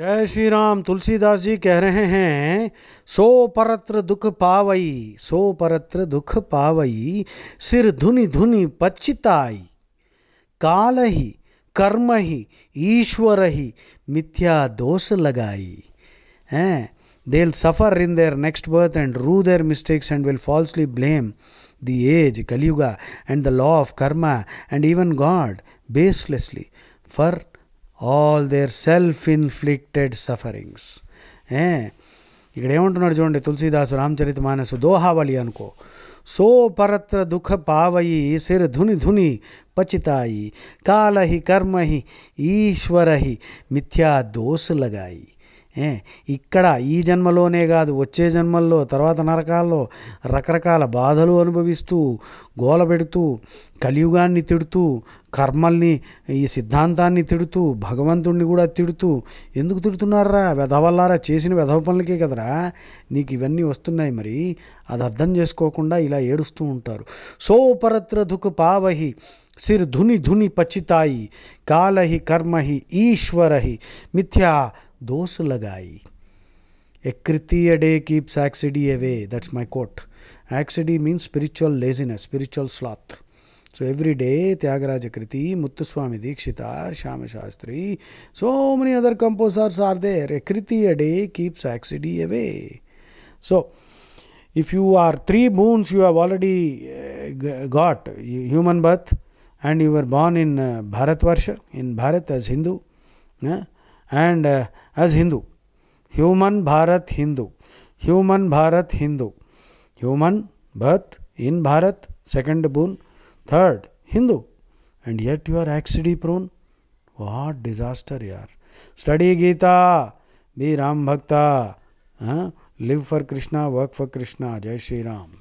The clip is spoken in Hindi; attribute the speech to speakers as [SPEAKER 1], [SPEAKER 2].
[SPEAKER 1] जय श्री राम तुलसीदास जी कह रहे हैं सो परत्र दुख पावई सो परत्र दुख पावई सिर धुनि धुनि पच्चिताई काल ही कर्म ही ईश्वर ही मिथ्या दोष लगाई हैं they suffer in their next birth and through their mistakes and will falsely blame the age Kaliyuga and the law of karma and even God baselessly for all their self inflicted sufferings हैं इकडे ಏನು ಅಂತನಾರಾ ಜೋಂಡೆ ತುಳಸಿ ದಾಸ್ ರಾಮಚರಿತ ಮಾನಸ ದೋಹಾವಲಿಯನ್ ಕೋ ಸೋ ಪರತ್ರ ದುಖ ಪಾವಯಿ ಇಸಿರು ಧುನಿ ಧುನಿ ಪಚಿತಾಯಿ ಕಾಲಹಿ ಕರ್ಮಹಿ ಈಶರಹಿ ಮಿಥ್ಯಾ ದೋಷ ಲಗಾಯಿ ఇక్కడ ఈ జన్మలోనే కాదు వచ్చే జన్మల్లో తర్వాత నరకాల్లో రకరకాల బాధలు అనుభవిస్తూ గోల పెడుతూ కలియుగాన్ని తిడుతూ కర్మల్ని ఈ సిద్ధాంతాన్ని తిడుతూ భగవంతుణ్ణి కూడా తిడుతూ ఎందుకు తిడుతున్నారా వెధవల్లారా చేసిన వెధవ పనులకే కదరా నీకు ఇవన్నీ వస్తున్నాయి మరి అది అర్థం చేసుకోకుండా ఇలా ఏడుస్తూ ఉంటారు సో పరత్ర దుఃఖ పావహి సిర్ ధుని ధుని పచ్చితాయి కాలహి కర్మహి ఈశ్వరహి మిథ్యా दोष लगाई a kriti a day keeps acedia away that's my quote acedia means spiritual laziness spiritual sloth so every day Tyagaraja kriti Muthuswami Dikshita Shyama Shastri so many other composers are there a kriti a keeps acedia away so if you are three boons you have already got human birth and you are born in Bharatvarsh in Bharat as Hindu and uh, as Hindu. Human Bharat Hindu. Human Bharat Hindu. Human birth in Bharat, second boon, third Hindu. And yet you are accident prone. What disaster you are. Study Gita, be Ram Bhakta, huh? live for Krishna, work for Krishna, Jai Shri Ram.